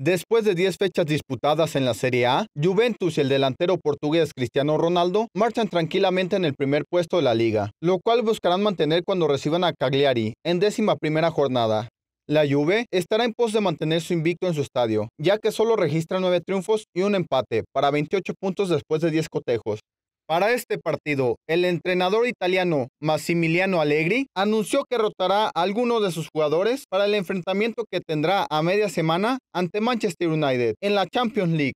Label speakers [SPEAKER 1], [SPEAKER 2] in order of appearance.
[SPEAKER 1] Después de 10 fechas disputadas en la Serie A, Juventus y el delantero portugués Cristiano Ronaldo marchan tranquilamente en el primer puesto de la liga, lo cual buscarán mantener cuando reciban a Cagliari en décima primera jornada. La Juve estará en pos de mantener su invicto en su estadio, ya que solo registra 9 triunfos y un empate, para 28 puntos después de 10 cotejos. Para este partido, el entrenador italiano Massimiliano Allegri anunció que rotará a alguno de sus jugadores para el enfrentamiento que tendrá a media semana ante Manchester United en la Champions League.